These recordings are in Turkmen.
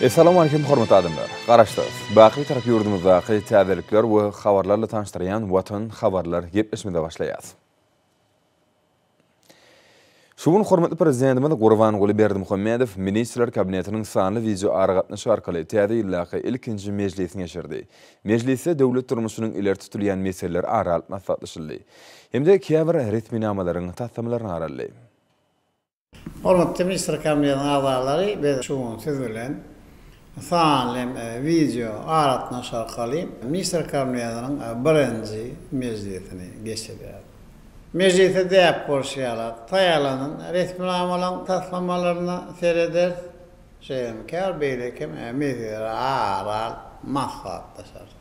Esselamu aleyküm, hormat adımlar. Qaraşlar, baki bir taraf yurdumuzda qi tədirlikler və xavarlarla tanıştırayan vatın xavarlar yep işmide başlayaz. Şubun hormatlı prezidentimiz Qurvan Qoli Berdi Muhammedov, Ministerlər Kabinetinin sanlı video arqatını şarkalı tədi illaqı ilkinci meclisin yaşırdı. Meclisi dövlət durmuşunun ilər tutulayan meseleler aralt nasatlaşıldı. Hem de kiyavar ritminamaların tatlamalarını aralli. Hormatlı Ministerlər Kabinetinin avarları, biz şubun sizlerle Salim e, video aratna şarkali Mr. Kamriyadan e, birinci mezdiyetini geçirir. Mezdiyeti de yap porsiyala Tayala'nın resmi namalan taslamalarına seyreder. Şeyim kar beylekim e, mezdiyeti aral mahkatta şarkali.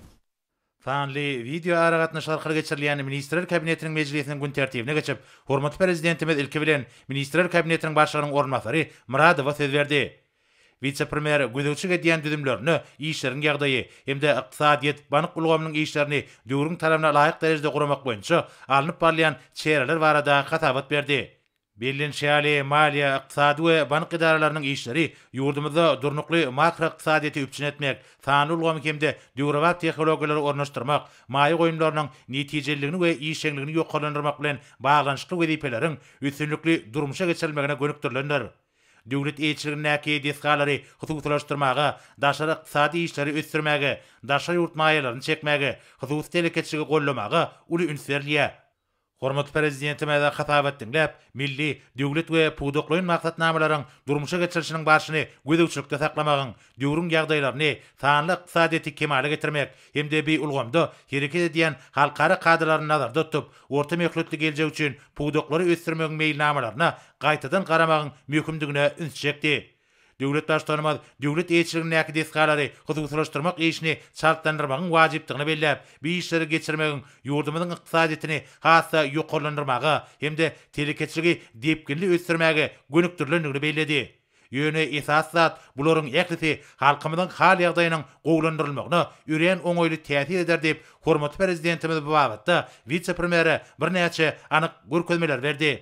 Fanli video aragatna şarkali geçirliyani yani kabinetinin mecliyetinin gün tertibine geçip, hormat prezidentimiz ilki bilen ministrar kabinetinin başlarının ormafari Muradova sözverdi. Vitsepremier güdüçige nö işlerin işleriň ýagdaýy, hemde iqtisadiyet banyk ulgamynyň işlerini döwrüň tarapyna laýyk derejede goramak boýunça alınıp barlayan çäreler barada hatabat berdi. Berlin şäheri maliýe, iqtisadi we bank idaralarynyň işleri ýurdumyzda durnukly makro ykdysadyeti üpjün etmek, taýdan ulgamy hemde döwrüň tehnologiýalary ornaşdyrmak, maýy goýumlarynyň netijeliligini we işçiligini ýokarlandyrmak bilen baglanyşykly wezipeleriň üstünlikli durmuşa geçirilmegine Dövlet eýçiligine näki desgalary hutuklaşdyrmagy, daşary iqtisady işleri ötürmegi, daşary ýurt maýalaryny çekmegi, hutuk teleketçiligi gollamagy uly ünsiýerli Hormat prezidenti meda hatap etdim. Lep milli döwlet we pudoqloyun maqsadnamalaryň durmuşa geçirilşiniň başyny güýdüçlükde saklamagyň, döwrüň ýagdaýlaryny taýanly iqtisadiýetiň kemale getirmek hem de ulgamda hereket edýän halkara kadrlaryny nazar tutup, orta meýkletli geljek üçin pudoqlary ösdürmegiň meýilnamalaryna gaýtadan garamagyň möhümdigine üns çekdi. Döwlet daşlarymyz döwlet eýetçiliginiň näki desgalary gyzgyslaşdyrmak işini çartlandyrmagyň wajybtygyny bellep, bu işleri geçirmegiň ýurdumyň ykdysadyýetini hasa ýokurlandyrmagy hemde telekeçiligi depkinli ösdirmegi gönükdirilendigini bellädi. Ýöne esas zat bularyň ýeklisi halkymyzyň hal ýagdaýynyň gowlandyrylmagyny ýüreň oňoýly täsir eder diýip hormatly prezidentimiz bu wagtda vicepremiýer bir birnäçe anyk görkezmeler berdi.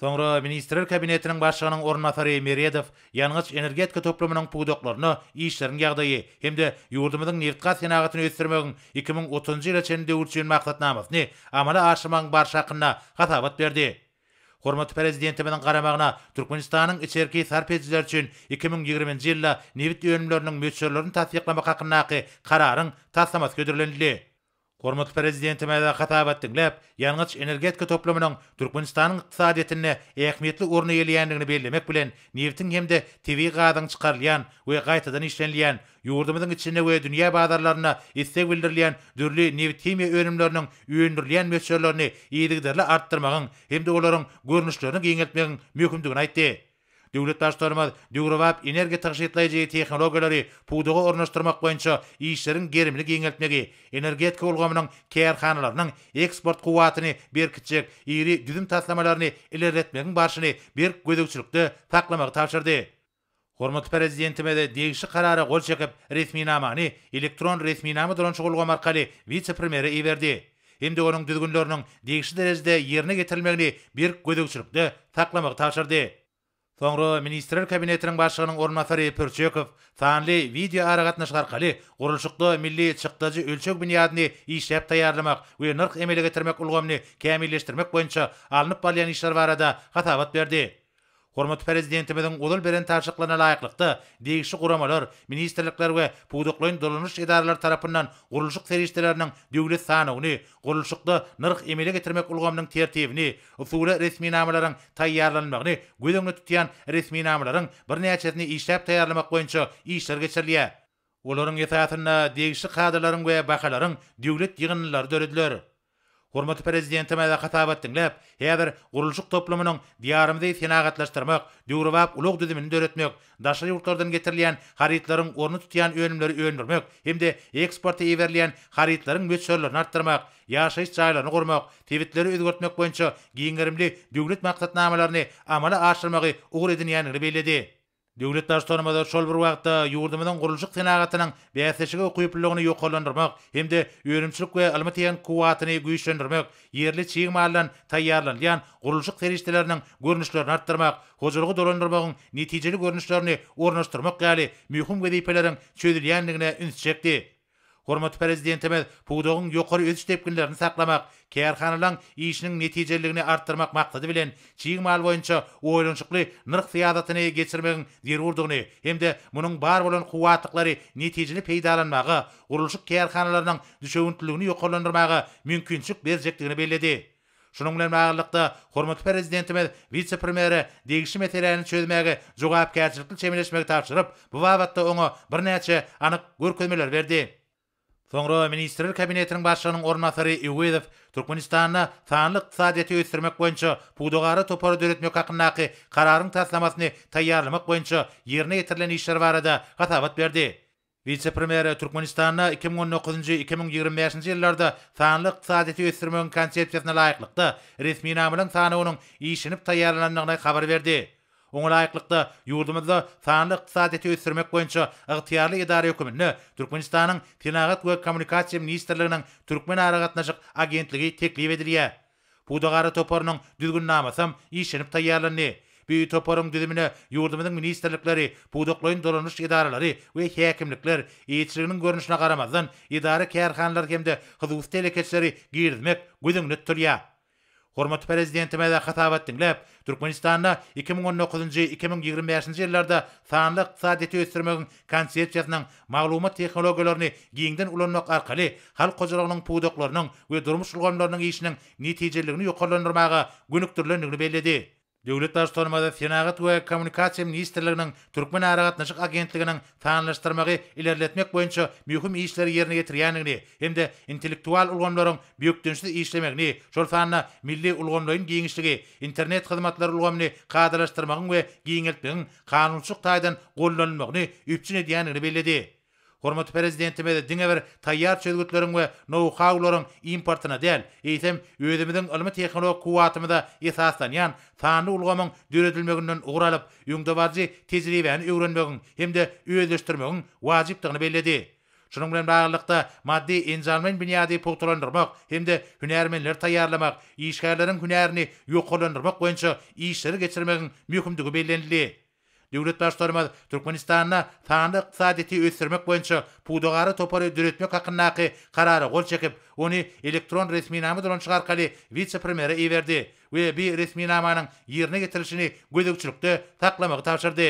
Sonra ministrler kabinetiniň başlygynyň ornatary Meredow ýanyňyç energetika toplamynyň pudoklaryny, işleriň ýagdaýy hemde ýurdumyzyň neft gaz sanagatyny ösdürmegiň 2030-njy ýyla çenide urçun maksatnamasyny amala aşyrmagyň barşakyna gatawat berdi. Hormat prezidentimiň garamagyna Türkmenistanyň içerki sarpetçiler üçin 2020-nji ýylda neft ýönümlerini möçürlerini tasdiklamak hakynaky kararyň taslamas Gormat prezidenti mäde hatap etdiňler, ýangyç energetika toplumynyň Türkmenistanyň ykdysadyýetine ähmiýetli ornu ýelýändigini bellemek bilen, neftiň hemde TV gazyň çykarylýan we gaýtadan işlenilýän ýurdumyzyň içinde we dünýä bazarlaryna isleg bildirilýän dürli neft kimya önümleriniň öýündirilýän möhürlerini ýetirdirle artdyrmagyň hemde olaryň görnüşlerini giňeltmegiň möhümdigini aýtdy. Döwlet daşdarmaz Dügrewap energiýa taýýarlaýjy tehnologiýalary puwdugy ornaşdyrmak boýunça işleriň gerimli giňeltmegi, energetika ulgamynyň kärhanalarynyň eksport quwwatyny berkitjek, iri düzüm taslamalaryny ileretmegiň barşyny bir gözegçilikde taklamagy tapşyrdy. Hormat prezidentime de degişi karara gol çekip resmi namany elektron resmi namy duran çugulgan markaly vice premieri iberdi. Hemde onun düzgünlörünün degişi derejede yerine getirilmegini bir gödökçülükde taklamak taşırdı. Soňra ministrler kabinetiniň başlygynyň ornatary Pürçekow taýanly video ara gatnaşyk arkaly gurulşykda milli çykdyjy ölçek bunyadyny işlep taýýarlamak we narh emele getirmek ulgamyny kämilleşdirmek boýunça alınıp barýan işler barada hatawat berdi. Hormat prezidentimizin ulul beren tarşıqlarına layıklıqda deyişi quramalar, ministerlikler ve puduqlayın dolanış idarlar tarafından quruluşuq seriştelerinin devlet sanavini, quruluşuqda nırh emele getirmek ulgamının tertibini, usulü resmi namaların tayyarlanmağını, gudunlu tutiyan resmi namaların bir neyacetini işlep tayyarlamak boyunca işler geçerliyə. Ulurun etatına deyişi qadaların ve bakaların devlet Hormatly prezidentime ýa-da hatap etdiň lep, häzir guruljuk toplumynyň diýarymyzy senagatlaşdyrmak, döwrewap uluk düzümini döretmek, daşary ýurtlardan getirilen haritalaryň ornu tutýan önümleri öndürmek, hemde de eksporta ýeberilen haritalaryň möçürlerini artdyrmak, ýaşaýyş çaýlaryny gormak, tewitleri ýetgertmek boýunça giňgirimli döwlet maksatnamalaryny amala aşyrmagy ugrydyň ýa-ni Döwletler sonumada şol bir wagtda ýurdumyň guruluşyk sanagatynyň bäsleşigi ukyplygyny ýokalandyrmak hemde öwrenmişlik we almatyň kuwatyny güýçlendirmek, yerli çiň maýlan taýýarlanýan guruluşyk serişdelerini görnüşlerini artdyrmak, hozurgy dolandyrmagyň netijeli görnüşlerini ornaşdyrmak gaýly möhüm wezipelerini çödülýändigine üns çekdi. Hormatly prezidentime, buwdogyň ýokary ösüş tepkinlerini saklamak, kärhanalaryň işiniň netijeligini artdyrmak maksady bilen çyň mal boýunça oýlanşykly nyrk fiýadatyny geçirmegiň derwurdygyny hem de munyň bar bolan quwatlyklary netijeli peýdalanmagy, urulşyk kärhanalarynyň düşewintligini ýokarlandyrmagy mümkinçilik berjekdigini belledi. Şunun bilen maglykda hormatly prezidentime, vitse premiere degişi meteriýany çözmäge jogapkärçilikli çemeleşmäge taýyarlap, bu wagtda oňa birnäçe anyk görkezmeler berdi. Soňra ministrler kabinetiniň başlygynyň ornatary Ýuwedow Türkmenistana sanlyk iqtisadiýeti ösdürmek boýunça pudogary topara döretmek hakynaky kararyň taslamasyny taýýarlamak boýunça ýerine ýetirilen işler barada gatawat berdi. Vice Premier Türkmenistan'a 2019-2025-nji ýyllarda sanlyk iqtisadiýeti ösdürmek konsepsiýasyna laýyklykda resmi namlan sanawynyň işinip taýýarlanandygyny habar berdi. Oglaýyklykda ýurdumyzyň sanly ykdysadyýet ösdürmek boýunça iň ygtyýarly idara ýokmi. Türkmenistanyň Finagat we Komunikasiýa ministrliginiň Türkmenaraagatnaşyk agentligi teklip edýär. Bu dogary toparynyň düzgünnamasym iň şenip taýýarlanyp, bäý toparym düzümine ýurdumyzyň ministrlikleri, bu dogary dolanys idaralary we häkimlikler iň çyrynyň görnüşine garamazdan, idara kärhanalary hemde hyzmat telekeçileri giyrdirmek güýjündirýär. Hormatly prezidentime mele hatap etdi. Türkmenistanda 2019-2025-nji ýyllarda sanly iqtisadi ösürmegin konsepsiýasynyň maglumat tehnologiýalaryny giňden ulanmak arkaly halk gozalagynyň puwdoklarynyň we durmuş ulgamlarynyň işiniň netijeliligini ýokarlandyrmagy Döwlet daşdarmada Senagat we Kommunikasiýa Ministrliginiň Türkmen aragatnaşyk agentliginiň tanlaşdyrmagy ilerletmek boýunça möhüm işleri ýerine getirýänligini hem intellektual ulgamlaryň büýük dünýäde işlemegini, şol sanda milli ulgamlaryň giňişligi, internet hyzmatlary ulgamyny gadalaşdyrmagy we giňeltmegi kanunçylyk taýdan gollanmagyny üçin bellädi. Hormat prezidenti me dinge bir tayyar çölgütlerin we know-howlaryň importyna däl, eýsem özümiziň ilmi tehnologiýa kuwatymyda esaslanýan taýdan ulgamyň döredilmeginden ugralyp, ýöngde barjy tejribäni öwrenmegiň hem de öwredilmegiň wajypdygyny bellädi. Şunun bilen bagylykda maddi enjalmen binýady pogtulandyrmak hem de hünärmenler taýýarlamak, işgärleriň hünärini ýokulandyrmak goýunça işleri geçirmegiň möhümdigi bellendi. Döwlet daşlarymyz Türkmenistana taýdan ykdysady ösdürmek boýunça pudagary topary döretmek hakynaky karary gol çekip, ony elektron resmi nama bilen çykarkaly vitse-premiere iwerdi. We bir resmi namanyň ýerine getirilşini gözegçilikde taklamagy taýşyrdy.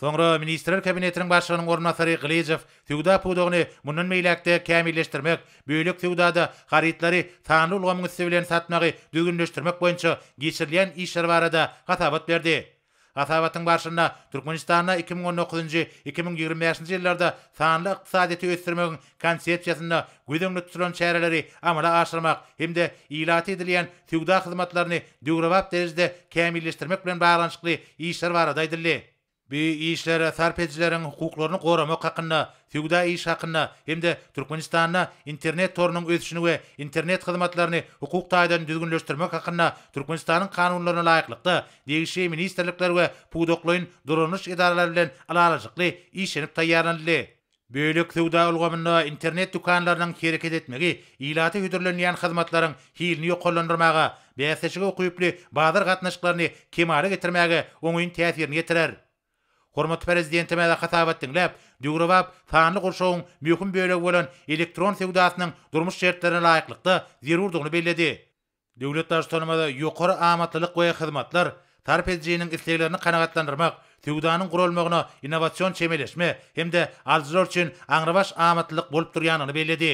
Soňra ministrler kabinetiniň başlygynyň orna sary Gylyjew Tewda pudagyny munun meýlekde kämilleşdirmek, böýlük Tewdada haritlary taýdan ulgamyň üstünden satmagy döwürnleşdirmek boýunça geçirilen işler barada Gasabatyň başynda Türkmenistana 2019-njy 2020-nji ýyllarda sanly ykdysady ösdürmegi konsepsiýasyna güýdüňli tutulan çäreleri amala aşyrmak hem de ilat edilen tüýda hyzmatlaryny dögrewap derejede kämilleşdirmek bilen baglanyşykly işler barada Bu işlere sarp edicilerin hukuklarını koramak hakkında, fügda iş hakkında, hem de Türkmenistan'a internet torunun özüşünü ve internet hizmetlerini hukuk tayyadan düzgünlöştürmek hakkında Türkmenistan'ın kanunlarına layıklıktı. Diyişi ministerlikler ve pudokluyun durunuş idarelerle alalacaklı işlenip tayyarlanlı. Böylük fügda ulgamında internet dükkanlarının hareket etmeli, ilati hüdürlönyen hizmetlerin hiyilini yokollandırmağa, besleşik okuyuplü bazır katnaşıklarını kemara getirmeli, onuyun tiyatini getirmeli, Hormatly prezidentime da hata batdyňlap, dugrawap, taýany gurşawyň möhüm bölegi bolan elektron sewdasynyň durmuş şertlerine laýyklykda zerurdygyny bellädi. Döwlet daşlarymyzda ýokary amatlyk we hyzmatlar tarpejiniň isleýlerini kanagatlandyrmak, sewdanyň gurulmagyna innowasion çemeleşme hem de arzlar üçin aňrybaş amatlyk bolup durýanyny bellädi.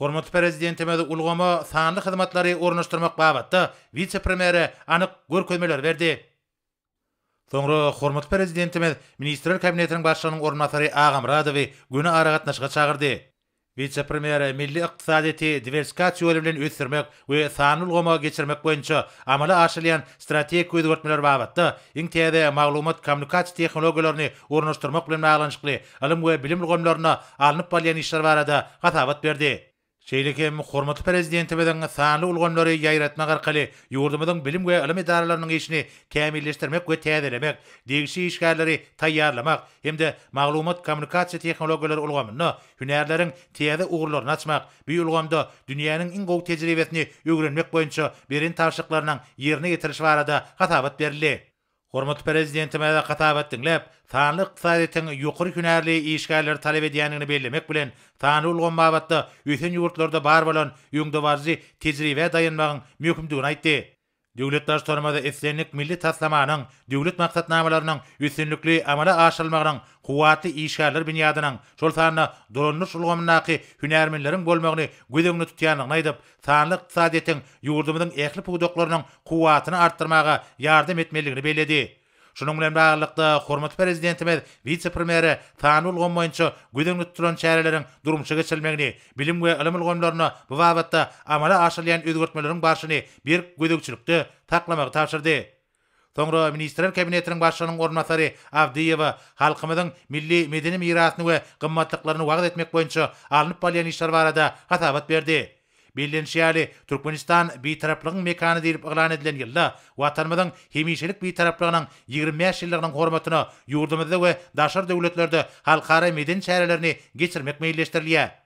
Hormatly prezidentime da ulgama sanly hyzmatlary ornaşdyrmak babatda vitse anyk görkezmeler berdi. Sonra hormat prezidentimiz ministrler kabinetiniň başçylygynyň ornatary Agam Radowy güni ara gatnaşyga çagyrdy. Vice premier milli iqtisadiyyatı diversifikasiýa ýoly bilen ösdürmek we sanul gomag geçirmek boýunça amala aşylýan strategik öýdürmeler babatda iň täze maglumat kommunikasiýa tehnologiýalaryny ornaşdyrmak bilen maglanyşykly ilim we bilim gomlaryna alınıp işler berdi. Şeýleke hormatly prezidenti beden sanly ulgamlary ýaýratmak arkaly ýurdumyzyň bilim we ilim idaralarynyň işini kämilleşdirmek we täzelemek, degişi işgärleri taýýarlamak hem-de maglumat kommunikasiýa tehnologiýalary ulgamyny hünärleriň täze ugurlaryny açmak, bu ulgamda dünýäniň iň gowy tejribesini ýögrenmek boýunça berin taýşyklarynyň ýerine ýetirişi barada hatabat berildi. Hormat prezidenti mele qatab etdinglep, sanlı iqtisadiyyatın yukarı künarlı işgalları talep ediyanını bellemek bilen, sanlı ulgun mabatta üsün yurtlarda bar bolan yungdavarzi tizri ve dayanmağın mükümdüğün aytti. Döwlet tarmada eslenlik milli taslamanyň döwlet maksatnamalarynyň üstünlikli amala aşyrylmagynyň howaty işgärler binýadynyň şol sanly dolanyş ulgamynaky hünärmenleriň bolmagyny gözüňde tutýanyň aýdyp, sanly iqtisadiýetiň ýurdumyň ähli pudoklarynyň howatyny artdyrmaga ýardam etmeligini belledi. Şunun bilen baglykda hormat prezidentimiz vice premieri Tanul Gomboyunçu güden tutulan çäreleriň durmuşa geçilmegini, bilim we ilim ulgamlaryna bu wagtda amala aşyrylan özgörtmeleriň barşyny bir güdükçilikde taklamak taşyrdy. Sonra ministrler kabinetiniň başçylygynyň ornatary Avdiýewa halkymyzyň milli medeni mirasyny we gymmatlyklaryny wagt etmek boýunça alınıp balyan işler barada hatabat berdi. bellenşiýäli Türkmenistan bitaraplygyň mekany diýip ýalan edilen ýylda watanmadan hemişelik bitaraplygynyň 25 ýyllygynyň hormatyna ýurdumyzda we daşar döwletlerde halkara meden çäreleri geçirmek meýilleşdirilýär.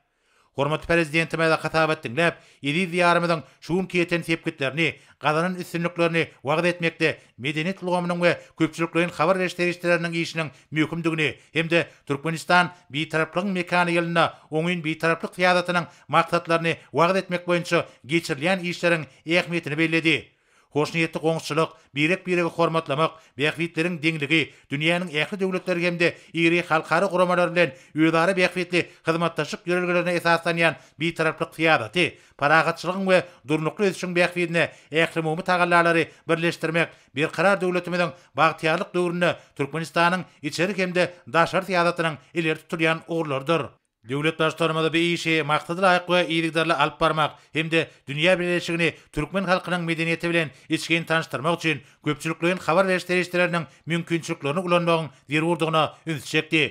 Hormat prezidentime mele hatap etdim. Lep, ýedi ýarmadan şuň kiýeten sepkitlerini, gadanyň üstünliklerini wagt etmekde medeniýet ulgamynyň we köpçülikleriň habar berişleriniň işiniň mühimdigini hemde Türkmenistan bir taraplyň mekanizmyna oňyň bir taraplyk fiýadatynyň maksatlaryny wagt etmek boýunça geçirilýän işleriň ähmiýetini belledi. hoşniyetli qoňçylyk, birek-birege hormatlamak, bäkwitleriň deňligi, dünýäniň ähli döwletleri hemde iri halkary guramalar bilen ýöwdary bäkwitli hyzmatdaşyk ýörelgelerine esaslanýan bir taraplyk fiýadaty, paragatçylygyň we durnukly ýetişiň bäkwitine ähli mumy tagallarlary birleşdirmek bir karar döwletimiň bagtyarlyk döwrüne Türkmenistanyň içeri hemde daşary fiýadatynyň ileri tutulýan oglurdyr. Döwlet başlarymyzda bir işi maksady laýyk we iýdigdirli alyp barmak hemde dünýä birleşigini türkmen halkynyň medeniýeti bilen içgin tanıştırmak üçin köpçülikliň habar berişleriniň mümkinçiliklerini ulanmagyň zerurdygyna üns çekdi.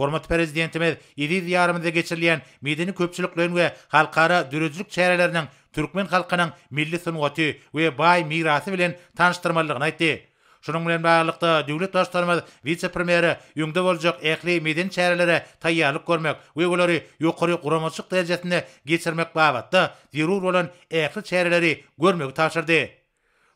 Hormat prezidentimiz ýyly ýarymyzda geçirilýän medeni köpçülikliň we halkara döredijlik çäreleriniň türkmen halkynyň milli sunwaty we bay mirasy bilen tanıştırmalygyny aýtdy. Şunun bilen baýlykda döwlet daşlaryna wiçe premieri ýöngde boljak ähli meden çäreleri taýýarlyk görmek, uýgulary ýokary guramçylyk derejesine geçirmek baýatda zerur bolan ähli çäreleri görmek täşirdi.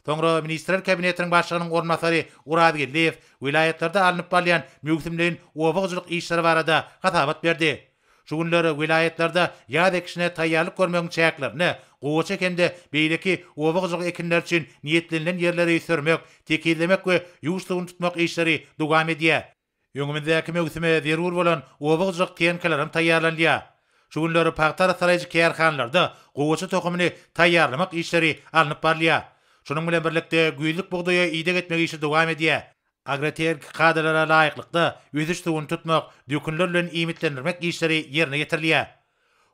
Tongra ministrler kabinetiniň başlygynyň ornatary Urad Gelyev vilayetlerde alnyp barýan möhümlerin obagçylyk işleri barada gatawat berdi. Şu günleri vilayetlerde yawe kişine taýýarlyk görmegi çäklär. Nä, gowçak ekende beýleki owag-joq ekinler üçin niýetlenen yerlere sürmek, tikerlemek we ýugusygy tutmak işleri dogam edýär. Ýüngünde kemek öçme diýer ulwan owag-joq kiýenkeler hem taýýarlanýa. Şu günleri paxta salajy käýerhanlarda gowçak togymly taýýarlamak işleri alınıp barlya. Şunun bilen birlikde güýlük bugdowy ýeňde işi dowam edýär. Agrater kadralara laiqlykda ýetiş töwün tutmak, dükünler bilen iýmitlendirmek işleri ýerine getirilýä.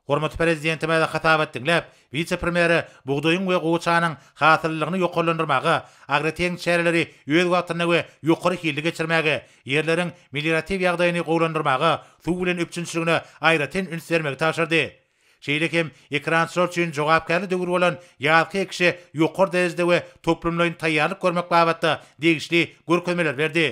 Hormat prezidentime de hatap etdiňläp, wiçe premiere buğdoyyň we goçanyň hatyrlygyny ýokarlandyrmagy, agrateň şäherleri ýöne gatnaňa we ýokary hilde geçirmegi, ýerleriň milliratiw ýagdaýyny gowlandyrmagy, suw bilen üpçinçligine aýratyn üns bermegi taşardy. Şeýle hem ekran sor üçin jogapkary döwür bolan ýalky kişi ýokary derejede we toplumlaryň taýýarlyk görmek babatda degişli görkezmeler berdi.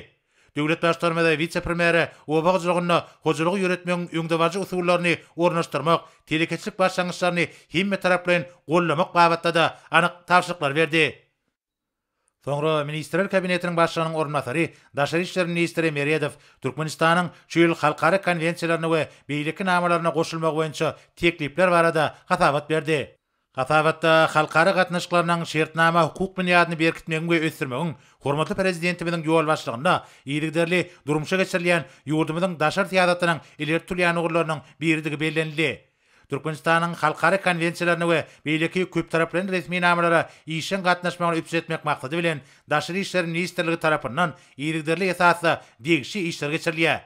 Döwlet başlarmada vice premiere Obaq Jorgunna hozurlugy yönetmeniň öňdewaji usullaryny ornaşdyrmak, telekeçlik başlangyçlaryny himme taraplaryň gollamak babatda da anyk tapşyryklar berdi. Sonra ministrler kabinetiniň başçylygynyň ornatary, daşary işler ministri Meredow Türkmenistanyň çöl halkary konwensiýalaryna we beýleki namalaryna goşulmak boýunça teklipler barada hasabat berdi. Hasabatda halkary gatnaşyklarynyň şertnama hukuk bunyadyny berkitmegiň we ösürmegiň, hormatly prezidenti bilen ýol başlygynda ýerlikderli durmuşa geçirilýän ýurdumyzyň daşary ýadatynyň ileri turýan ugurlarynyň Türkmenistanyň halkara konwensiýalaryna we beýleki köp taraplaryň resmi namalara ýeşin gatnaşmagyny üýtgeşmek etmek maksady bilen Daşary işleri ministrligi tarapyndan ýerlerde ýetäsi degişi işler geçirilýär.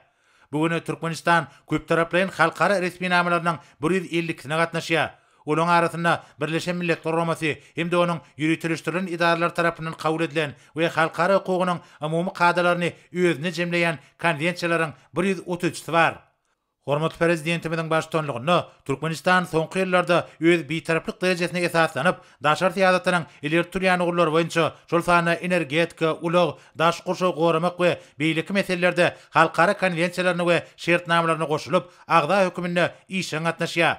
Bugün Türkmenistan köp taraplaryň halkara resmi namalarynyň 150-sine gatnaşýar. Onuň arasynda Birleşen Milletler Guramasy hem de onuň ýürütilýän idaralar tarapyndan kabul edilen we halkary hukugynyň umumy gaýdalaryny özüne jemleýän konwensiýalaryň 130-sy Hormatly prezidentimiziň baş tutanlygyna Türkmenistan soňky ýyllarda öz bitaraplyk derejesine esaslanyp, daşary ýa-daýatlaryň iler turýan ugurlary boýunça şol sahany energetika, ulag, daş gurşu goramak we beýleki meselelerde halkara konwensiýalaryna we şertnamalaryny goşulyp, agda hökümini iş ýa-daýatnaşýa.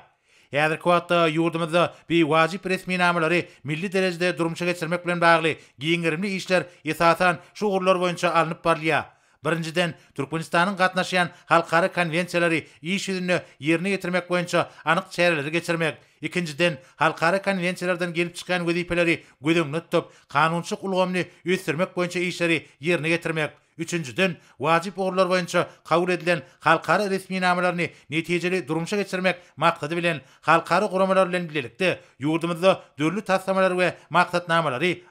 Ýa-da kwatda ýurdumyzda biwaji resmi namalary milli derejede durmuşa geçirmek bilen bagly giňerimli işler esasan şu ugurlar boýunça alınıp barlýar. Birinciden Türkmenistan'ın gatnaşyan halkarı konvensiyaları iş yüzünü yerine getirmek boyunca anık çeyreleri geçirmek. İkinciden halkarı konvensiyalardan gelip çıkan vedipeleri güdüm tutup kanunçuk ulgomni üstürmek boyunca işleri yerine getirmek. Üçüncüden vacip uğurlar boyunca kabul edilen halkarı resmi namalarını neticeli durumuşa geçirmek maksadı bilen halkarı kuramalar bilen birlikte yurdumuzda dürlü taslamalar ve maksat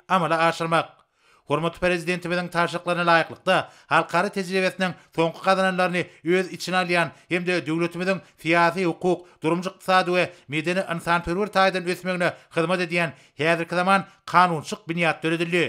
amala aşırmak. Hormat prezidenti bilen taşyklaryna laýyklykda halkara tejribetiniň soňky gadanlaryny öz içine alýan hemde döwletimiň fiýazy hukuk, durumjy ykdysady we medeni insan perwer taýdan ösmegine hyzmat edýän häzirki zaman kanunçylyk binýat döredildi.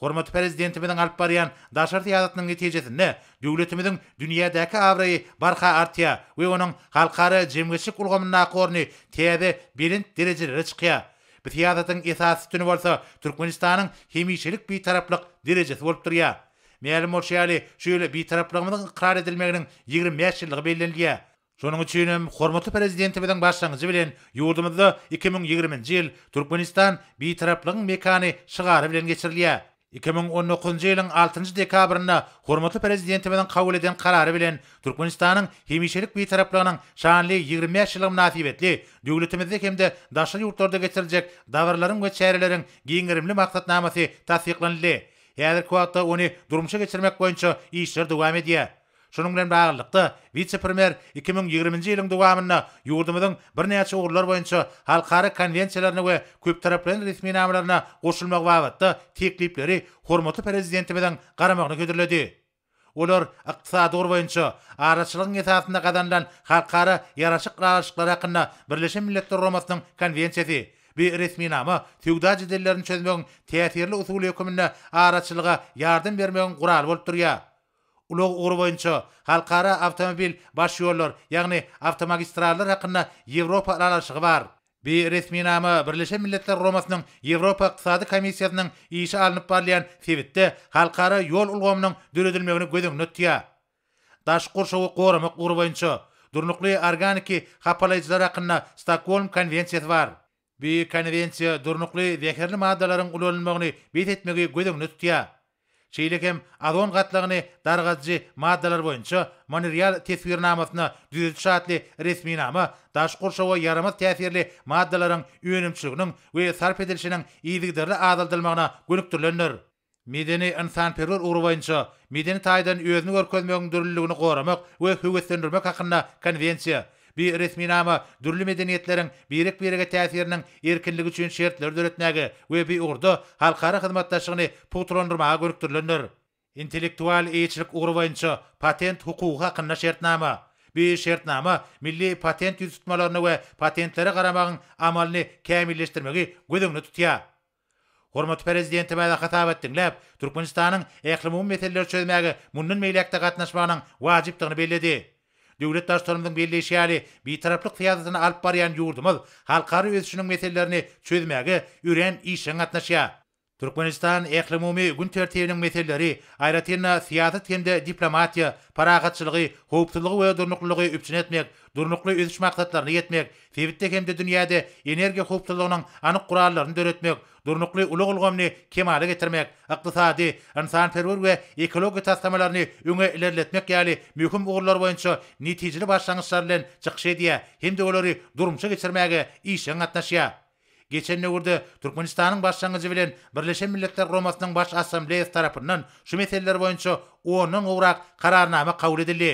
Hormat prezidenti bilen alyp barýan daşary ýaşatynyň netijesinde döwletimiň dünýädäki awrayy barha artýa we onuň halkara jemgeşlik ulgamyna gorny täze bilen derejeleri çykýar. Bu siyasatın esas tünü bolsa Türkmenistan'ın hemişelik bir taraflık derecesi olup duruyor. Meyalim Orşayali şöyle bir 25 yıllığı belirliye. Şonun üçünüm, Hormatlı Prezidenti bilen başlangıcı bilen yurdumuzda 2020-nji ýyl Türkmenistan bir taraplygyň mekani bilen geçirilýär. 2019-nji ýylyň 6-njy dekabrynda hormatly prezidentimiziň kabul eden karary bilen Türkmenistanyň hemişelik bir şanly 25 ýyllyk natiwetli döwletimizde hemde daşary ýurtlarda geçiriljek dawrlaryň we çäreleriň giňgirimli maksatnamasy tasdiklandy. Häzirki wagtda ony durmuşa geçirmek boýunça işler dowam edýär. Şunun bilen bağlılıkda Vitsi Premier 2020-nji ýylyň dowamyna ýurdumyň birnäçe ugurlar boýunça halkara konwensiýalaryna we köp taraplyň resmi namalaryna goşulmak wagtda teklipleri hormaty prezidentimiň garamagyna köderledi. Olar iqtisadi dur boýunça araçlygyň ýetapyna gadanlan halkara ýaraşyk raýatlar hakynda Birleşen Milletler Romasynyň konwensiýasy Bir resmi nama tüda cidillerin çözmeyen teatirli usulü yukumunna araçılığa yardım vermeyen kural volturya. ulu oru boyunca halkara avtomobil baş yollar, yagni avtomagistrallar haqqına Evropa alalışıq var. Bir resmi namı Birleşen Milletler Romasının Evropa Qtisadi Komisiyasının iyişi alınıp barlayan Fivitte halkara yol ulgomunun dürüdülmeyini gudun nüttiya. Daş kurşuqo qorru mok boyunca durnukli organiki Stockholm konvensiyat var. Bir konvensiyat durnukli vekirli maddaların ulu Çeylekem adon gatlagyny dargazji maddalar boýunça monerial tetwirnamasyny düzüp şatly resmi nama daş gurşaw we täsirli maddalaryň ünümçüliginiň we sarf edilişiniň ýygdyrly adaldylmagyna gönükdirilenler. Medeni insan perwer urwaýynça medeni taýdan özüni görkezmegiň durulygyny goramak we hüwetlendirmek hakynda konwensiýa bir resmi nama dürlü medeniyetlerin birik birige täsirinin erkinligi üçin şertler döretnägi we bir urdu halkara hyzmatdaşygyny putrondurmaga görüktürlenler. Intellektual eýçilik urwaýynça patent hukugy hakynda şertnama Bir şertnama milli patent ýürütmelerini we patentlere garamagyň amalyny kämilleşdirmegi gödüňni tutýar. Hormat prezidenti bäde hatap etdiňler, Türkmenistanyň iklim meseleleri çözmegi munun meýlekde gatnaşmagynyň wajiplygyny bellädi. Döwlet daşlarymyzyň birleşýäli bir taraplyk fiýazatyny alyp barýan ýurdumyz halkary özüşiniň meselelerini çözmäge ýüren işiň atnaşýar. Türkmenistan ehlimumi gün tertibinin meselleri, ayratena siyaset hemde diplomatiya, paragatçylygy, howpdylygy we durnuklygy üpçin etmek, durnuklygy üzüş yetmek, fevitte hemde dünýäde energiýa howpdylygynyň anyk gurallaryny döretmek, durnuklygy ulugulgamyny kemale getirmek, ykdysady, insan ferwer we ekologiýa tasdamalaryny öňe ilerletmek ýaly möhüm ugurlar boýunça netijeli başlangyçlar bilen çykşy edýär. Hemde olary durmuşa geçirmäge iş Geçen nöwürde Türkmenistanyň başlangyjy bilen Birleşen Milletler Guramasynyň baş assambleýasy tarapyndan şu meseleler boýunça onuň owrak kararnamy kabul edildi.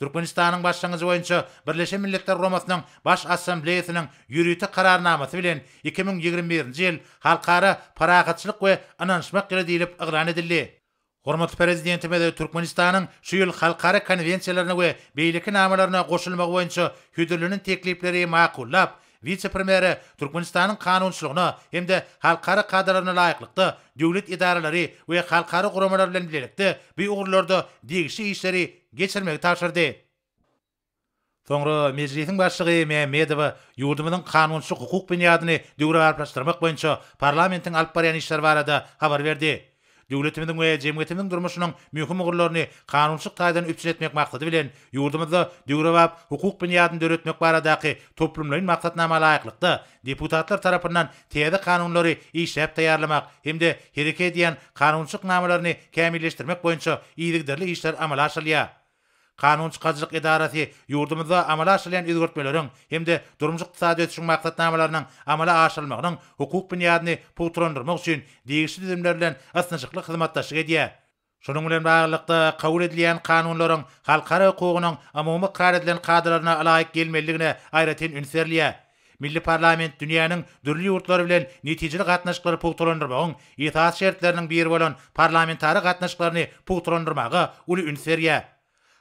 Türkmenistanyň başlangyjy boýunça Birleşen Milletler Guramasynyň baş assambleýasynyň ýürüti kararnamasy bilen 2021-nji ýyl halkara paragatçylyk we ananşmak gerek diýilip agran edildi. Hormatly prezidentim, Türkmenistanyň şu ýyl halkara konwensiýalaryna we beýleki namalaryna goşulmagy boýunça hüdürlünin teklifleri maqullap, Vitsepremere Turkmenistanyň kanunçylygyna hemde halkara kadrlaryna laýyklykda döwlet idaralary we halkara guramalar bilen birlikde bir ugrulardy degişi işleri geçirmegi taýdandy. Soňra Mejlisiň başlygy Mehmedow ýurdumynyň kanunçylyk hukuk binadyny döwür arplaşdyrmak boýunça parlamentiň alparyany işleri barada habar berdi. döwletimiziň we jemgyýetimiziň durmuşynyň möhüm ugurlaryny kanunçylyk taýdan üçin maksady bilen ýurdumyzda döwrewap hukuk binýadyny döretmek baradaky toplumlaryň maksatnama laýyklykda deputatlar tarapyndan täze kanunlary işläp taýarlamak hemde hereket diýen kanunçylyk namalaryny kämilleşdirmek boýunça iýdigderli işler amala kanun çıkarcılık idarası yurdumuzda amala aşırlayan üzgörtmelerin hem de durumcu iktisadi ötüşün amala aşırlamağının hukuk biniyadını putrondurmak için değişik düzümlerle ısınışıklı hizmettaşı gediye. Şunun bilen bağlılıkta kabul edilen kanunların halkara hukukunun amumi karar edilen kadrlarına alayik gelmeliğine ayrıtin ünserliye. Milli parlament dünyanın dürli ýurtlary bilen netijeli gatnaşyklary pogtorandyrmagyň ýetäş şertleriniň bir bolan parlamentary gatnaşyklaryny pogtorandyrmagy uly ünserýär.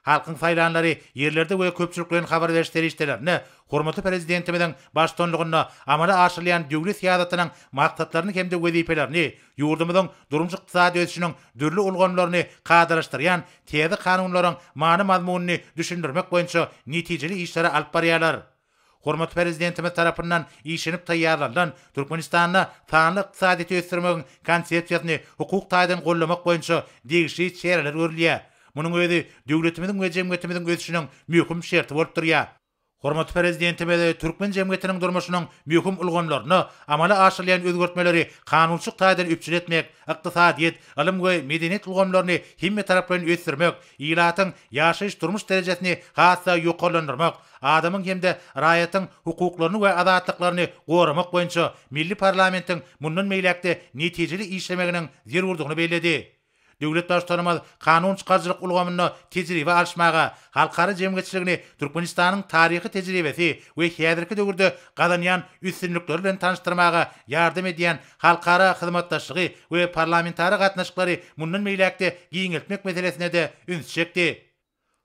halkın faydanları yerlerde ve köpçülüklüğün haber verişleri işlerini Hormatly prezidentimizden baş tonlugyna amala aşylan döwlet siýasatynyň maksatlaryny hem de wezipelerini, ýurdumyzyň durmuşy ykdysady ösüşiniň dürli ulgamlaryny kadrlaşdyrýan tezi kanunlaryň maňy mazmunyny düşündirmek boýunça netijeli işlere alp bariyalar. Hormat prezidentimiz tarapından işinip tayyarlandan Türkmenistan'a tanlı iqtisadiyeti östürmeğin konsepsiyatını hukuk taydan kollamak boyunca degişi çeyreler örülüyor. Munun öýüdi döwletimiziň we jemgyýetimiziň gözüşüniň möhüm şerti bolup durýar. Hormatly prezidentime we türkmen jemgyýetiniň durmuşynyň möhüm ulgamlaryny amala aşyrylan özgertmeleri kanunçylyk taýdan üpçün etmek, ykdysadyet, ilim we medeniýet ulgamlaryny himme taraplaryň ösdürmek, ýylatyň ýaşaýyş durmuş derejesini hasa ýokarlandyrmak, adamyň hemde raýatyň hukuklaryny we adatlyklaryny gorumak boýunça milli parlamentiň mundan meýlekde netijeli işlemegini zerurdygyny Döwlet daşlaryma kanun çykarjylyk ulgamyny tejribe alşmaga, halkary jemgeçiligini Türkmenistanyň taryhy tejribesi we häzirki döwürde gadanyan üstünlikleri bilen tanıştırmaga ýardym edýän halkara hyzmatdaşlygy we parlamentary gatnaşyklary munun meýlekde giňeltmek meselesine de üns çekdi.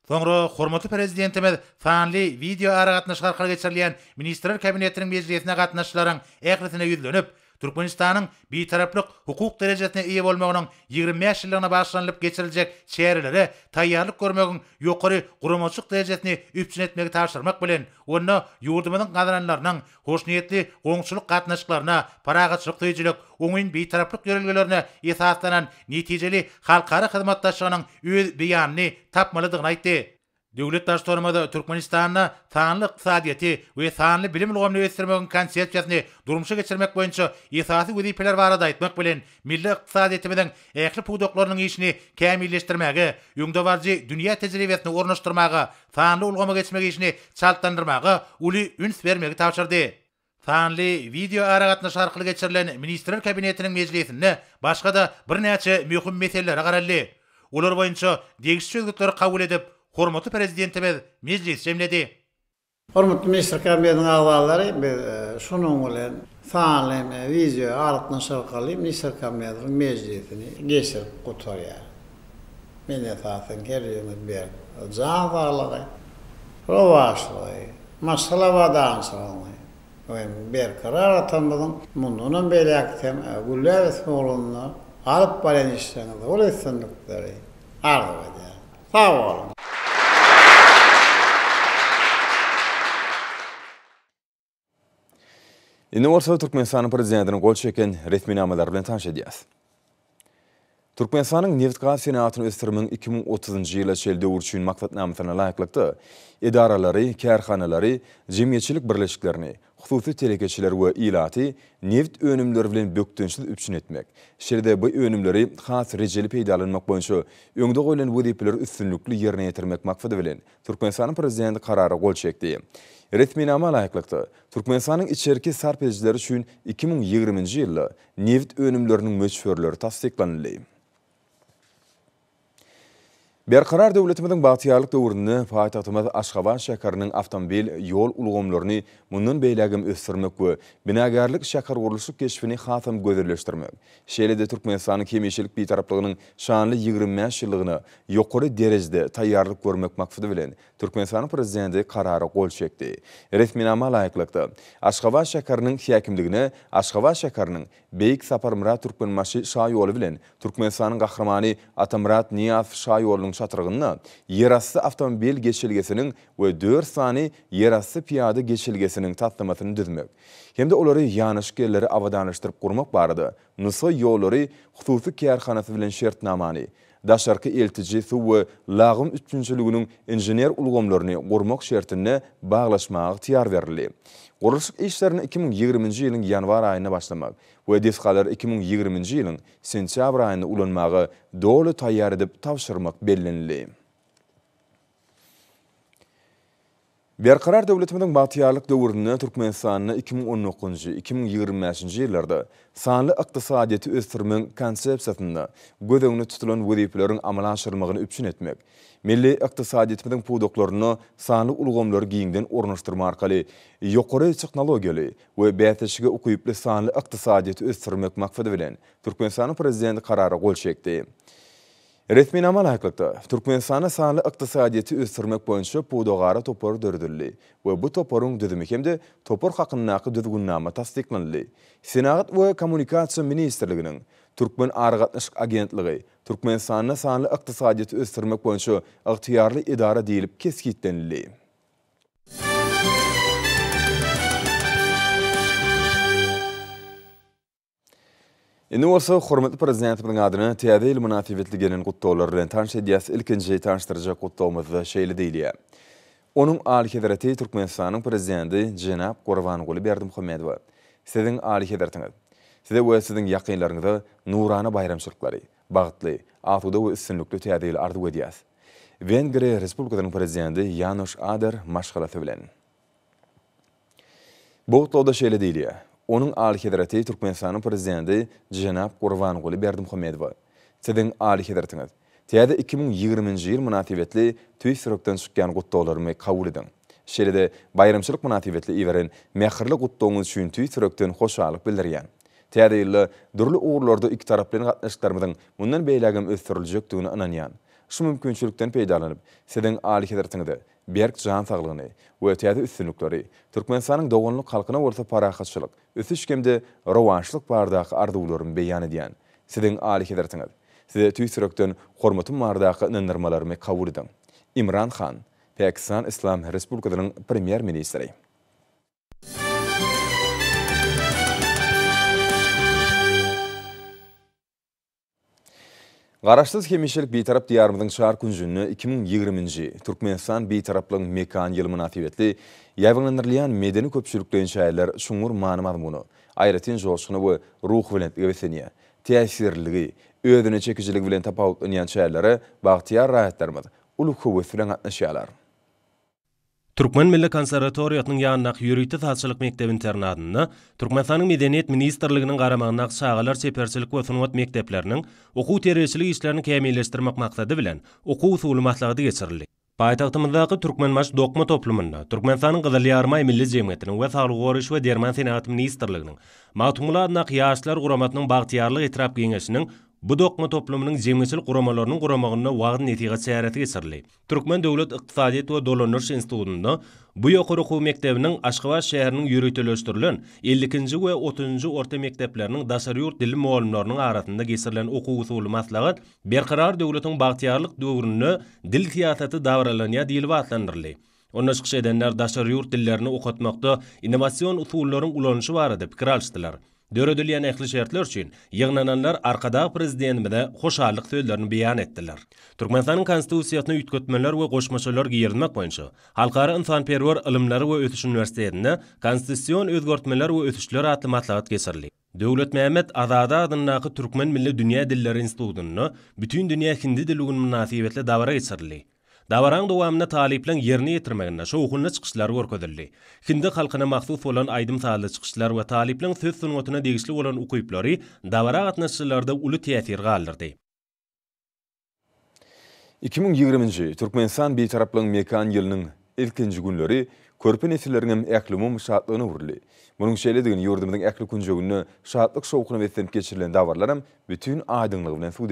Sonra hormatly prezidentimiz fanly video aragatnaşyk arkaly geçirilýän ministrler kabinetiniň meclisine gatnaşyklaryň ähliýetine ýüzlenip, Türkmenistanyň bi hukuk derejesine ýa bolmagynyň 25 ýyllygyna başlanylyp geçiriljek çäherlere taýýarlyk görmegiň ýokary guramaçlyk derejesini üpçün etmegi taýşyrmak bilen onda ýurdumynyň gadanlarynyň hoşniýetli goňçuluk gatnaşyklaryna paragatçylyk täjilik oňyň bi-taraplyk ýörelgelerine ýetatlanan netijeli halkara hyzmatdaşlygynyň öz beýanyny tapmalydygyny aýtdy. Döwlet daşdaramada Türkmenistanyň taýdanly ykdysadyýeti we taýdanly bilim ugrumyny ýetirmegi konsept durmuşa geçirmek boýunça ýetasy we diýipler bar aýtmak bilen milli ykdysadyýeti bilen ähli pudoklaryň işini kämilleşdirmegi, ýöngde barjy dünýä tejribesini ornaşdyrmagy, taýdanly ulgama geçmegi işini çalkandyrmagy uly üns bermegi täsirdi. Taýdanly wideo aragatna şarhly geçirilen ministrler kabinetiniň mejlisinde başga-da birnäçe möhüm meselelere garaldy. Olar boýunça degisçi ögütleri kabul edip, Hormatly prezidentimiz mejlis jemledi. Hormatly ministr kabineti agwallary, biz e, şonuň bilen saňlym wizio e, artyna şalkaly ministr kabineti mejlisini geçirip gutarýar. Men ýa-da gelýän bir zawallary, rowaşly, maslawadan soňly. Men bir karar atamadym, mundanam beýle aktem e, gullar ýetmeýärler, alyp balanyşdyrýar, ol etsinlikleri. Arwa. Sağ olun. Ine orsa Türkmenistan prezidentini gol çeken resmi namalar bilen tanış edýäs. Türkmenistanyň neft gaz senatyny ösdürmäň 2030-njy ýyla çelde urçyň maksatnamasyna laýyklykda edaralary, kärhanalary, jemgyýetçilik birleşikleri, hususy telekeçiler we ilaty neft önümleri bilen bökdünçli üçin etmek. Şerde bu önümleri has rejeli peýdalanmak boýunça öňde goýulan wadyplary üstünlikli ýerine ýetirmek maksady bilen Türkmenistanyň prezidenti karary gol çekdi. Retmi nama layıklıkta, Türkmenistan'ın içerki sarp edicileri 2020-ci nevit önümlerinin meçförleri tasdiklanilli. Bir karar döwletiminiň bahtlylyk döwrünini, welaýat häkimi Aşgabat şäheriniň awtobel ýol ulgymlaryny mundan beýläkem ösdürmek, binagärlik şäher gurluşy keşbini hatap gözärleşdirmek, şeýle hem Türkmenistan nämeçilik bir taraplygyny şanly 20 ýyllygyny ýokary derejede taýyarlyk görmek maksady bilen Türkmenistan Prezidenti karary gol çekti. Resminama laýyklygynda Aşgabat şäheriniň häkimligini Aşgabat şäheriniň beýik saparmyrat Türkmenmasjid şäher ýoly bilen Türkmenistanyň gahrymanyny Atamrat Niýaz şäher ýoly şatırgınna yerasy avtomobil geçilgesinin we 4 sany yerasy piyada geçilgesinin tatlamasyny düzmek. Hemde olary ýanyşgelleri awadanlaşdyryp gurmak barady. Nusa ýollary hususy kiyarxanasy bilen şertnamany, дашаркы елтіжі суы лағым үтіншілігінің инженер ұлғымларыны ғормақ шертіні бағылашмағы тияр верілі. Құрылшық ешлеріні 2020 елін январ айына башламақ, өдес қалар 2020 елін сентябрь айына ұланмағы долы тайяр едіп тавшырмақ белінілі. Berkarar devletimidin batiyarlik dövrünü Türkmen 2019-2025 yıllarda sanlı iqtisadiyeti östürmün konsept satında tutulun vodiplörün amalanşırmağını üpçün etmek. Milli iqtisadiyetimidin pudoklarını sanlı ulgomlar giyindin ornaştırma arkali, yokori teknologiyali ve beyatashiga ukuyipli sanlı iqtisadiyeti östürmek makfadavilin Türkmen sanlı prezidenti kararara gol kararara Resmi namal hakikati, Türkmenistan'a sağlı iqtisadiyeti üstürmek boyunca bu doğara topor dördürlü ve bu toporun düzümü kemde topor haqqınnaqı düzgünnama tasdiklinli. Sinaqat ve Komunikasyon Ministerliginin Türkmen Arğatnışk Agentliği, Türkmenistan'a sağlı iqtisadiyeti üstürmek boyunca ıqtiyarlı idara deyilip keskitlenli. Ýene bolsa, hormatly prezidentimiň adyna täze il munasibetli gelen gutlaýmalar bilen tanış edýäs. Ilkinji tanıştyrjak gutlaýmamyz şeýle diýilýär. Onuň Ali Hedrat Türkmenistanyň prezidenti Jenap Gurbanow goly berdim hormat Siziň Ali Hedratyňyz. Size we siziň ýakynlaryňyza nurany bayram şurklary, bagtly, atuda we üstünlikli täze il arzuw edýäs. Wengri Respublikasynyň prezidenti Janoş Ader maşgala töwlen. Bu gutlaýmada şeýle diýilýär. onun Ali Hedreti Türkmenistan'ın prezidenti Cenab Kurvan Guli Berdim Khomedova. Sizin Ali Hedretiniz. Tiyada 2020-nji ýyl munasibetli töý sürekden çykýan gutdolaryny kabul edin. Şeride bayramçylyk iverin mekhirli mehirli gutdoňyz üçin töý sürekden hoşalyk bildirýän. Tiyada ýylda durly uğurlarda iki taraplyň gatnaşyklarymyzyň mundan beýlegim ösdürüljekdigini ananýan. Şu mümkinçilikden peýdalanyp, sizin Ali Hedretiňizde berk jan saglygyny we täze üstünlikleri Türkmenistanyň dogonlyk halkyna bolsa parahatçylyk, üstüşkemde rowançlyk bardaq arzuwlaryny beýan edýän. Sizin ali hederetiňiz. Size twitter hormatym bardak nämelerimi kabul edin. Imran Khan, Pakistan Islam Respublikasynyň premier ministri. Garaşsız hemişelik bir taraf diyarımızın şahar kuncunu 2020-ci Türkmenistan bir taraflığın mekan yılımın atibetli yaygınlandırlayan medeni köpçülükleyen şahirler şunur manımaz bunu. Ayretin joğuşkunu bu ruh vilent gövesiniye, tiyasirliliği, ödüne çekicilik vilent tapahutlanyan şahirlere bahtiyar rahatlarımız, ulu kuvvetsülen atnaşyalarım. Turkmen Milli Konservatoriýasynyň ýanyndak ýürekli täsirlik mekdebi internatynda Türkmenistanyň Medeniýet Ministrliginiň garamagyna çaýgalar seperselik we synowat mekdepleriniň okuw terbiýesilik işlerini kämilleşdirmek maksady bilen okuw usuly maslahaty geçirildi. Paýtagtymyzdaky Türkmenmaş dokma toplumynda Türkmenistanyň Gyzyl Ýarmaý Milli Jemgyýetiniň we Sagly Goryş we Derman Senatynyň Ministrliginiň matumlarynyň ýaşlar guramatynyň bagtyýarlyk etrap Geňeşiniň Bu doqma toplumunun zemisil kuramalarının guramagynyň wagtyny netijä çaýaratyg gisirli. Türkmen döwlet iqtisadiýet we dölü nur bu ýa-gurukw mektebinin Aşgabat şäheriniň ýöretleşdirilen 52-nji we 30-nji orta mekdepleriniň daşary ýurt dili muallimlarynyň arasynda gesirilen öwüg usuly maslahaty berqarar döwletiň baxtlylyk döwrünini dil tiyaty dawralany dil watlandyrly. Ol nusgaçydan daşary ýurt dillerini öwötmekde inovasyon usullarynyň ulanyşy wari pikir Dörödülýän ähli şertler üçin ýygnananlar arkadaq prezidentimize hoşallyk sözlerini beýan etdiler. Türkmenistanyň konstitusiýasyny ýitgetmeler we goşmaçylar giýermek boýunça Halkara insanperwer ilimleri we ötüş üniversitetinde konstitusion özgörtmeler we ötüşler atly matlagat geçirildi. Döwlet Mehmet Azada adynaky Türkmen Milli Dünya Dilleri Institutyny bütün dünýä hindi diligini münasibetle dawra geçirildi. Davaran dowamyna taliplen yerini ýetirmeginde şu ukulny çykyşlar görkezildi. Hindi halkyna mahsus bolan aydym taly çykyşlar we taliplen söz sunmatyna degişli bolan ukyplary dawara gatnaşçylarda uly täsir galdyrdy. 2020-nji Türkmenistan bi mekan ýylynyň ilkinji günleri körpe nesillerinin eklumu müşahatlığını vurdu. Bunun şeyle digini yurdumdun ekli kuncu gününü şahatlık soğukunu ve sem davarlarım bütün aydınlığı vünen su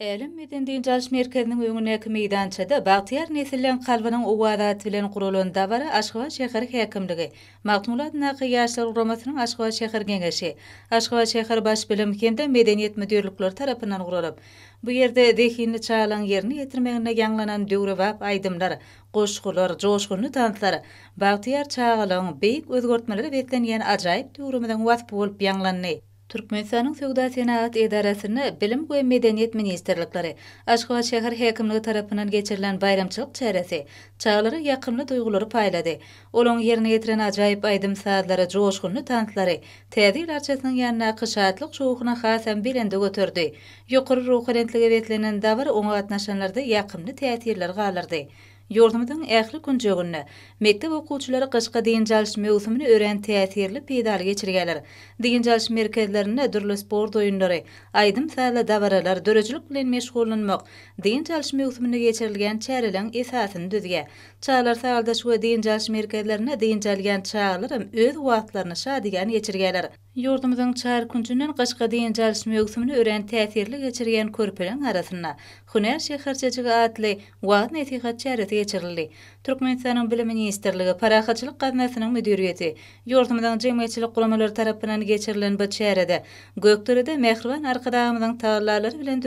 Erim meden din jalış merkezinin öňüne ki meýdançada Bagtiýar Nesillen galbynyň uwadat bilen gurulan dawara Aşgabat şäher häkimligi Magtulat Naqi ýaşlar uramasynyň Aşgabat şäher gengeşi Aşgabat şäher baş bilim kende medeniýet müdirlikleri tarapyndan gurulup bu ýerde dehinni çaýlan ýerini ýetirmegine ýanglanan döwri wap aýdymlar, goşgular, joşgunly tanytlar Bagtiýar çaýlanyň beýik özgörtmeleri beýlenýän ajaýyp döwrümden wazyp bolup ýanglanýar. Türkmenistanyň Söwda Senaat Edarasyny Bilim we Medeniýet Ministrlikleri Aşgabat şäher häkimligi tarapynyň geçirilen bayramçylyk çäresi çağları ýakymly duýgulary paýlady. Olong ýerine ýetiren ajaýyp aýdym saatları joşgunly tanytlary, täzeýil arçasynyň yanına qyşatlyk şowuna hasam Bilindi götürdi. Ýokary ruhy rentligi wetlenen dawr oňa gatnaşanlarda ýakymly täsirler galdyrdy. Yordamdan ähli günjögünni mektep okuwçylary qyşqa diýen jalyş mewsumyny ören täsirli pedal geçirgeler. Diýen jalyş merkezlerinde durly sport oýunlary, aýdym sahaly dawralar döreçlik bilen meşgullanmak, diýen jalyş mewsumyny geçirilgen çäreleň esasyny düzge. Çağlar sağlıda şu deyin merkezlerine deyin çalgan çağlarım öz vaatlarını şadigan geçirgeler. Yurdumuzun çağır kuncunun qışqa deyin çalış mögsümünü ören təsirli geçirgen körpülün arasına. Xunayar şehir çeçigi vaat nesihat çarisi geçirli. Turkmenistan'ın bilim ministerliği kulamalar tarafından geçirilen bu çarada. Göktörüde mehruvan arkadağımızın tağlarları bilen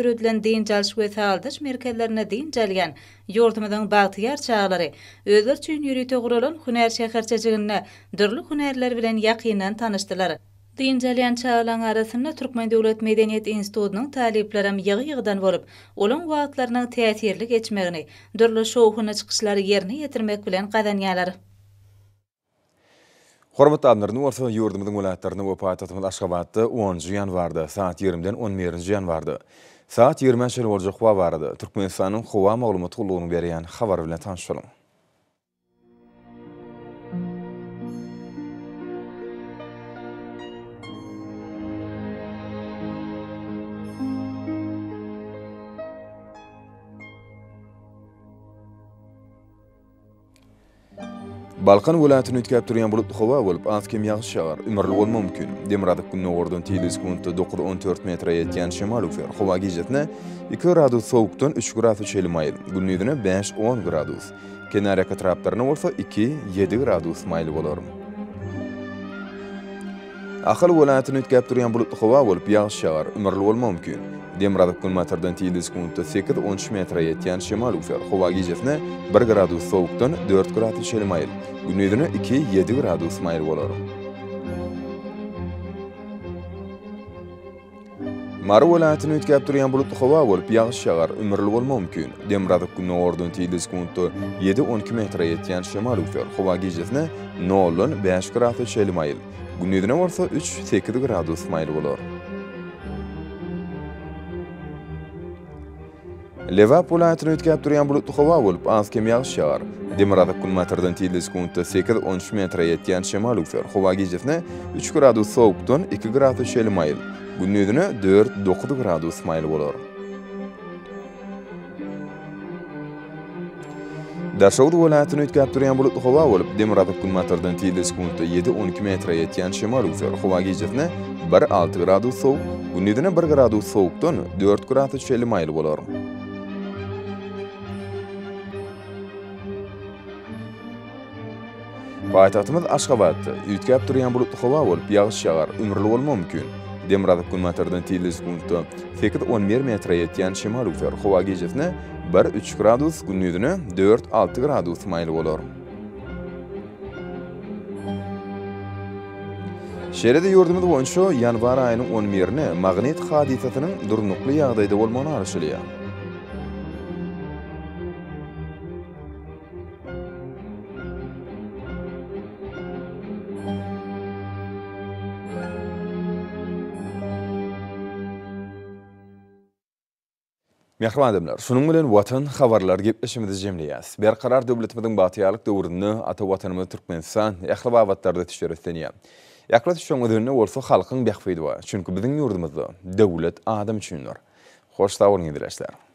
yurtumadan baltiyar çağları, özgür çün yürüte gurulun hüner şehir çeçeginne, dürlü hünerler bilen yakinan tanıştılar. Dinjalyan çağlan arasında Türkmen Devlet Medeniyet İnstitutu'nun taliplerim yığı yığıdan olup, olun vaatlarının teatirlik geçmeğini, dürlü şovhuna çıkışları yerini yetirmek bilen qadanyalar. Hormat adnarnyň orta ýurdumyň ulatlaryny we paýtatymyň aşgabatda 10-njy ýanwarda saat 20-den 11-nji ýanwarda Saat 20 şeýle boljak howa barady. Türkmenistanyň howa maglumat berýän habar bilen tanyşdyryň. Balkan viloyatini o'tkazib turgan bo'lib xova bo'lib anski yaxshi shahar umrli bo'lma mumkin demradik kunni o'rdan tili sekundda to'qqiz o'n to'rt metra yetgan shimol ufer xova gejetni ikki gradus sovuqdan uch gradus mayl gündüzünü besh o'n gradus kenaraka traptorni bo'lsa ikki yetti gradus mayl bo'lar ahil viloyatini o'tkazib turgan bo'lib xova bo'lib yaxshi shahar umrli bo'lma mumkin دێمڕ بکون ماتەردەنتی دەستکوونتە سێکت 10 metreyetiyen şemal ufer xovagîcefne bir gradu soğuktan 4 gradu şelmayil. Günüydüne 2-7 gradu smayil bolar. Mari viloyatini o'tkab turgan bulutli havo bo'lib yog'ish yog'ar umrli bo'lishi mumkin demrada kunni ordun tiydi sekundu 7-12 metra yetgan shimol ufer havo gijasni 0-5 gradus shelmayil gunnidini borsa 3-8 gradus mayl bo'lar Leva polaytrı ötkəp duryan bulut tuxova olub, az kem yağış yağar. Demirada kulmatrdan tiyiliz kundta 8-13 metre yetkiyan şemal ufer. Xova gecifne 3 gradu soğuktun 2 gradu şeyli mayil. Bu 4-9 gradu smayil olur. Dersoğud volatini ütkab duryan bulut xova olib, demiradik kunmatrdan tiyiliz kundu 7-12 metra yetkiyan şemal ufer, xova gecifne 1-6 gradu soğuk, gündidini 1 gradu soğuktun 4 gradu çeli mayil bolorum. Paýtatymyz Aşgabatda ýetgäp durýan bulutly hawa bolup ýağış ýağar, ümürli bolmagy mümkin. Demirat Kulmatardan Tiles gunty, fekir 10 mm ýetýän şimal ufer hawa 1-3 gradus günnüdünü 4-6 gradus mayly bolar. Şerede ýurdumyz boyunca ýanwar aýynyň 10 merini magnet hadisatynyň durnuqli yağdayda bolmagyna arşylýar. Mehman adamlar, şunun bilen watan xabarlar gepleşimizi jemleýäs. Bir karar döwletimiziň batyalyk döwründe ata watanymyz Türkmenistan ýa-da wagtlarda täşkilatdyň. Ýaklaşyk şoň öwründe bolsa halkyň bäxfeýdi we çünki biziň ýurdumyzda döwlet adam üçindir. Hoş taýyndylar.